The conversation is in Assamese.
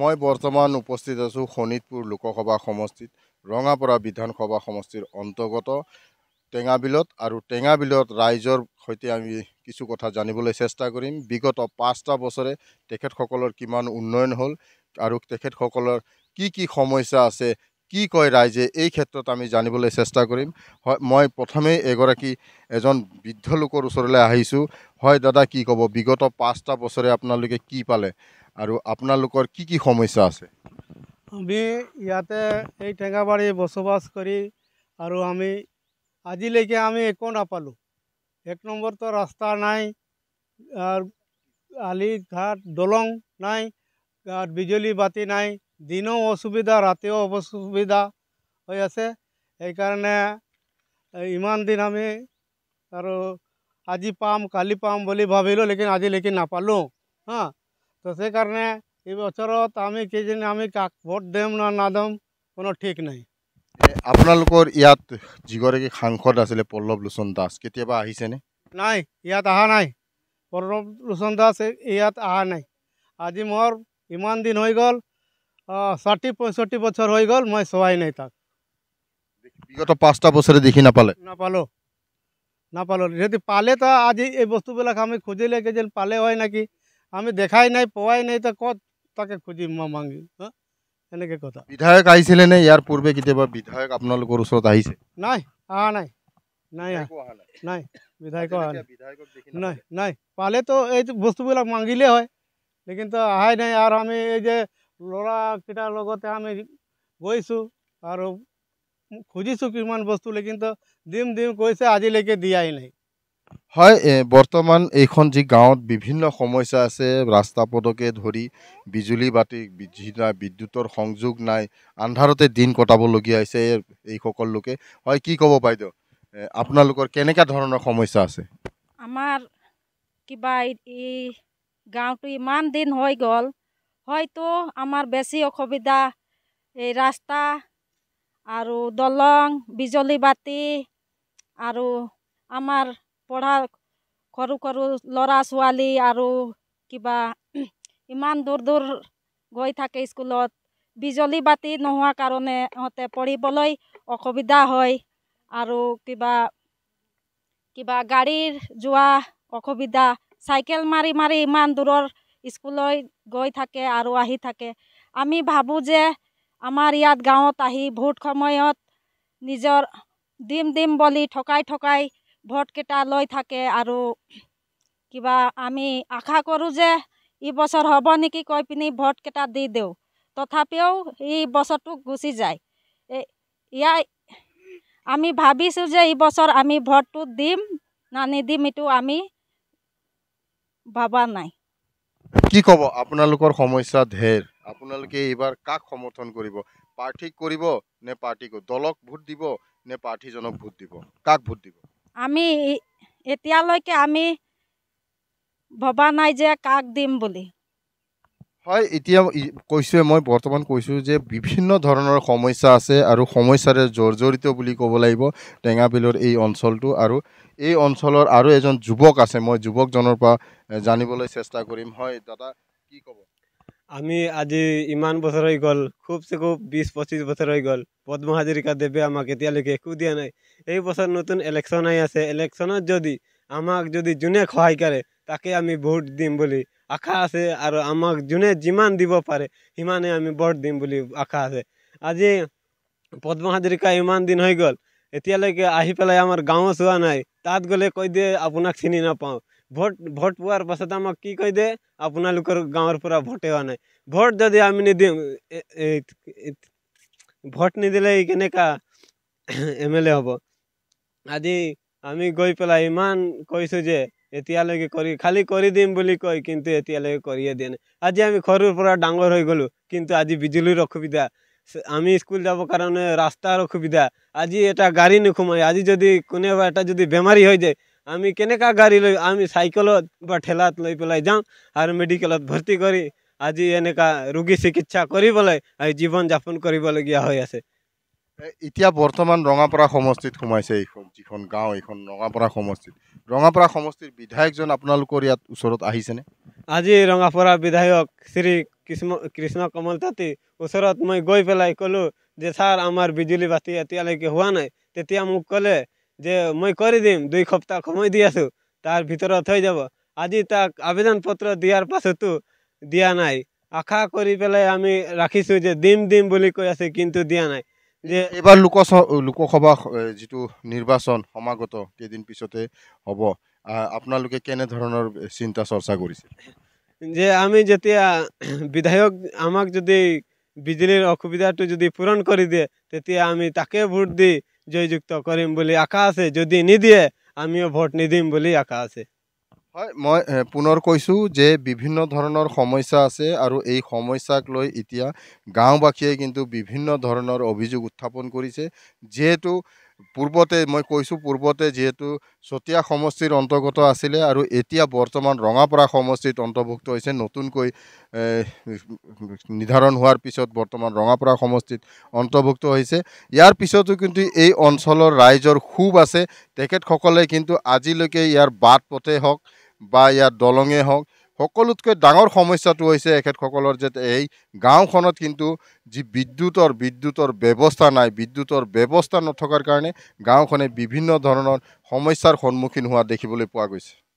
মই বৰ্তমান উপস্থিত আছোঁ শোণিতপুৰ লোকসভা সমষ্টিত ৰঙাপাৰা বিধানসভা সমষ্টিৰ অন্তৰ্গত টেঙাবিলত আৰু টেঙাবিলত ৰাইজৰ সৈতে আমি কিছু কথা জানিবলৈ চেষ্টা কৰিম বিগত পাঁচটা বছৰে তেখেতসকলৰ কিমান উন্নয়ন হ'ল আৰু তেখেতসকলৰ কি কি সমস্যা আছে কি কয় ৰাইজে এই ক্ষেত্ৰত আমি জানিবলৈ চেষ্টা কৰিম হয় মই প্ৰথমেই এগৰাকী এজন বৃদ্ধ লোকৰ ওচৰলৈ আহিছোঁ হয় দাদা কি ক'ব বিগত পাঁচটা বছৰে আপোনালোকে কি পালে আৰু আপোনালোকৰ কি কি সমস্যা আছে আমি ইয়াতে এই টেঙাবাৰী বসবাস কৰি আৰু আমি আজিলৈকে আমি একো নাপালোঁ এক নম্বৰটো ৰাস্তা নাই আলি ঘাট দলং নাই বিজুলী বাতি নাই দিনো অসুবিধা ৰাতিও অসুবিধা হৈ আছে সেইকাৰণে ইমান দিন আমি আৰু আজি পাম কালি পাম বুলি ভাবিলোঁ লেকিন আজিলৈকে নাপালোঁ হা তো সেইকাৰণে এই বছৰত আমি কেইজনে আমি কাক ভোট দিম না নাদম কোনো ঠিক নাই আপোনালোকৰ ইয়াত যিগৰাকী সাংসদ আছিলে পল্লৱ লোচন দাস কেতিয়াবা আহিছেনে নাই ইয়াত অহা নাই পল্লৱ লোচন দাস ইয়াত অহা নাই আজি মোৰ ইমান দিন হৈ গ'ল ষাঠি পঁয়ষষ্ঠি বছৰ হৈ গ'ল মই চোৱাই নাই তাক বিগত পাঁচটা বছৰে দেখি নাপালে নাপালোঁ নাপালোঁ যদি পালে তো আজি এই বস্তুবিলাক আমি খুজিলে কেইজন পালে হয় নেকি আমি দেখাই নাই পোয়াই নাই তো কত তাকে খুঁজি মাগি হ্যাঁ এনেকে কথা বিধায়ক আইছিলে নে ইয়ার পূর্বে কেতিয়াবা বিধায়ক আপোনালোকৰ ওচৰত আহিছে নাই আহা নাই নাই নাই বিধায়ক অহা নাই নাই নাই পালে তো এই বস্তুবিলাক মাগিলে হয় লেকিন তো আহাই নাই আৰু আমি এই যে ল'ৰাকেইটাৰ লগতে আমি গৈছোঁ আৰু খুজিছোঁ কিমান বস্তু লেকিন তো দিম দিম কৈছে আজিলৈকে দিয়াই নাই হয় বৰ্তমান এইখন যি গাঁৱত বিভিন্ন সমস্যা আছে ৰাস্তা পদকে ধৰি বিজুলী বাতি যি নাই বিদ্যুতৰ সংযোগ নাই আন্ধাৰতে দিন কটাবলগীয়া হৈছে এইসকল লোকে হয় কি ক'ব বাইদেউ আপোনালোকৰ কেনেকুৱা ধৰণৰ সমস্যা আছে আমাৰ কিবা এই গাঁৱটো ইমান দিন হৈ গ'ল হয়তো আমাৰ বেছি অসুবিধা এই ৰাস্তা আৰু দলং বিজুলী বাতি আৰু আমাৰ পঢ়া সৰু সৰু ল'ৰা ছোৱালী আৰু কিবা ইমান দূৰ দূৰ গৈ থাকে স্কুলত বিজুলী বাতি নোহোৱা কাৰণে সিহঁতে পঢ়িবলৈ অসুবিধা হয় আৰু কিবা কিবা গাড়ীৰ যোৱা অসুবিধা চাইকেল মাৰি মাৰি ইমান দূৰৰ স্কুললৈ গৈ থাকে আৰু আহি থাকে আমি ভাবোঁ যে আমাৰ ইয়াত গাঁৱত আহি বহুত সময়ত নিজৰ দিম দিম বুলি ঠকাই ঠকাই ভোটকেইটা লৈ থাকে আৰু কিবা আমি আশা কৰোঁ যে এই বছৰ হ'ব নেকি কৈ পিনি ভোটকেইটা দি দিওঁ তথাপিও এই বছৰটো গুচি যায় ইয়াই আমি ভাবিছোঁ যে এই বছৰ আমি ভোটটো দিম না নিদিম এইটো আমি ভবা নাই কি ক'ব আপোনালোকৰ সমস্যা ধেৰ আপোনালোকে এইবাৰ কাক সমৰ্থন কৰিব প্ৰাৰ্থীক কৰিব নে পাৰ্টীক দলক ভোট দিব নে প্ৰাৰ্থীজনক ভোট দিব কাক ভোট দিব আমি এতিয়ালৈকে আমি ভবা নাই যে কাক দিম বুলি হয় এতিয়া কৈছোঁ মই বৰ্তমান কৈছোঁ যে বিভিন্ন ধৰণৰ সমস্যা আছে আৰু সমস্যাৰে জৰ্জৰিত বুলি ক'ব লাগিব টেঙাবিলৰ এই অঞ্চলটো আৰু এই অঞ্চলৰ আৰু এজন যুৱক আছে মই যুৱকজনৰ পৰা জানিবলৈ চেষ্টা কৰিম হয় দাদা কি ক'ব আমি আজি ইমান বছৰ হৈ গ'ল খুব চে খুব বিছ পঁচিছ বছৰ হৈ গ'ল পদ্ম হাজৰিকা দেৱে আমাক এতিয়ালৈকে একো দিয়া নাই এই বছৰ নতুন এলেকশ্যন আহি আছে ইলেকশ্যনত যদি আমাক যদি যোনে সহায় কৰে তাকে আমি ভোট দিম বুলি আশা আছে আৰু আমাক যোনে যিমান দিব পাৰে সিমানেই আমি ভোট দিম বুলি আশা আছে আজি পদ্ম হাজৰিকা ইমান দিন হৈ গ'ল এতিয়ালৈকে আহি পেলাই আমাৰ গাঁৱো চোৱা নাই তাত গ'লে কৈ দিয়ে আপোনাক চিনি নাপাওঁ ভোট ভোট পোৱাৰ পাছত আমাক কি কৈ দিয়ে আপোনালোকৰ গাঁৱৰ পৰা ভোট হোৱা নাই ভোট যদি আমি নিদিওঁ ভোট নিদিলে কেনেকুৱা এম এল এ হ'ব আজি আমি গৈ পেলাই ইমান কৈছোঁ যে এতিয়ালৈকে কৰি খালী কৰি দিম বুলি কয় কিন্তু এতিয়ালৈকে কৰিয়ে দিয়ে নাই আজি আমি সৰুৰ পৰা ডাঙৰ হৈ গ'লোঁ কিন্তু আজি বিজুলীৰ অসুবিধা আমি স্কুল যাব কাৰণে ৰাস্তাৰ অসুবিধা আজি এটা গাড়ী নোসোমায় আজি যদি কোনোবা এটা যদি বেমাৰী হৈ যায় আমি কেনেকা গাড়ী লৈ আমি চাইকেলত বা ঠেলাত লৈ পেলাই যাওঁ আৰু মেডিকেলত ভৰ্তি কৰি আজি এনেকা ৰোগী চিকিৎসা কৰিবলৈ আজি জীৱন যাপন কৰিবলগীয়া হৈ আছে এতিয়া বৰ্তমান ৰঙাপাৰা সমষ্টিত সোমাইছে এইখন যিখন গাঁও এইখন ৰঙাপাৰা সমষ্টিত ৰঙাপাৰা সমষ্টিৰ বিধায়কজন আপোনালোকৰ ইয়াত ওচৰত আহিছেনে আজি ৰঙাপাৰা বিধায়ক শ্ৰী কৃষ্ণ কৃষ্ণ কমল তাঁতি ওচৰত মই গৈ পেলাই ক'লোঁ যে ছাৰ আমাৰ বিজুলী বাতি এতিয়ালৈকে হোৱা নাই তেতিয়া মোক ক'লে যে মই কৰি দিম দুই সপ্তাহ সময় দি আসু তাৰ ভিতৰত হৈ যাব আজি তাক আবেদন পত্ৰ দিয়াৰ পাছতো দিয়া নাই আশা কৰি পেলাই আমি রাখিছো যে দিম দিম বুলি কৈ আছে কিন্তু দিয়া নাই যে এবার লোক লোকসভা যিটো নিৰ্বাচন সমাগত কেইদিন পিছতে হব আপোনালোকে কেনেধৰণৰ চিন্তা চৰ্চা কৰিছে যে আমি যেতিয়া বিধায়ক আমাক যদি বিজুলীৰ অসুবিধাটো যদি পূৰণ কৰি দিয়ে তেতিয়া আমি তাকে ভোট দি জয়যুক্ত করিম বলে আশা আছে যদি নিদিয়ে আমিও ভোট নিদিম বুলি আশা আছে হয় মই পুনৰ কৈছোঁ যে বিভিন্ন ধৰণৰ সমস্যা আছে আৰু এই সমস্যাক লৈ এতিয়া গাঁওবাসীয়ে কিন্তু বিভিন্ন ধৰণৰ অভিযোগ উত্থাপন কৰিছে যিহেতু পূৰ্বতে মই কৈছোঁ পূৰ্বতে যিহেতু চতিয়া সমষ্টিৰ অন্তৰ্গত আছিলে আৰু এতিয়া বৰ্তমান ৰঙাপাৰা সমষ্টিত অন্তৰ্ভুক্ত হৈছে নতুনকৈ নিৰ্ধাৰণ হোৱাৰ পিছত বৰ্তমান ৰঙাপাৰা সমষ্টিত অন্তৰ্ভুক্ত হৈছে ইয়াৰ পিছতো কিন্তু এই অঞ্চলৰ ৰাইজৰ খুব আছে তেখেতসকলে কিন্তু আজিলৈকে ইয়াৰ বাট পথে হওক বা ইয়াৰ দলঙেই হওক সকলোতকৈ ডাঙৰ সমস্যাটো হৈছে এখেতসকলৰ যে এই গাঁওখনত কিন্তু যি বিদ্যুতৰ বিদ্যুতৰ ব্যৱস্থা নাই বিদ্যুতৰ ব্যৱস্থা নথকাৰ কাৰণে গাঁওখনে বিভিন্ন ধৰণৰ সমস্যাৰ সন্মুখীন হোৱা দেখিবলৈ পোৱা গৈছে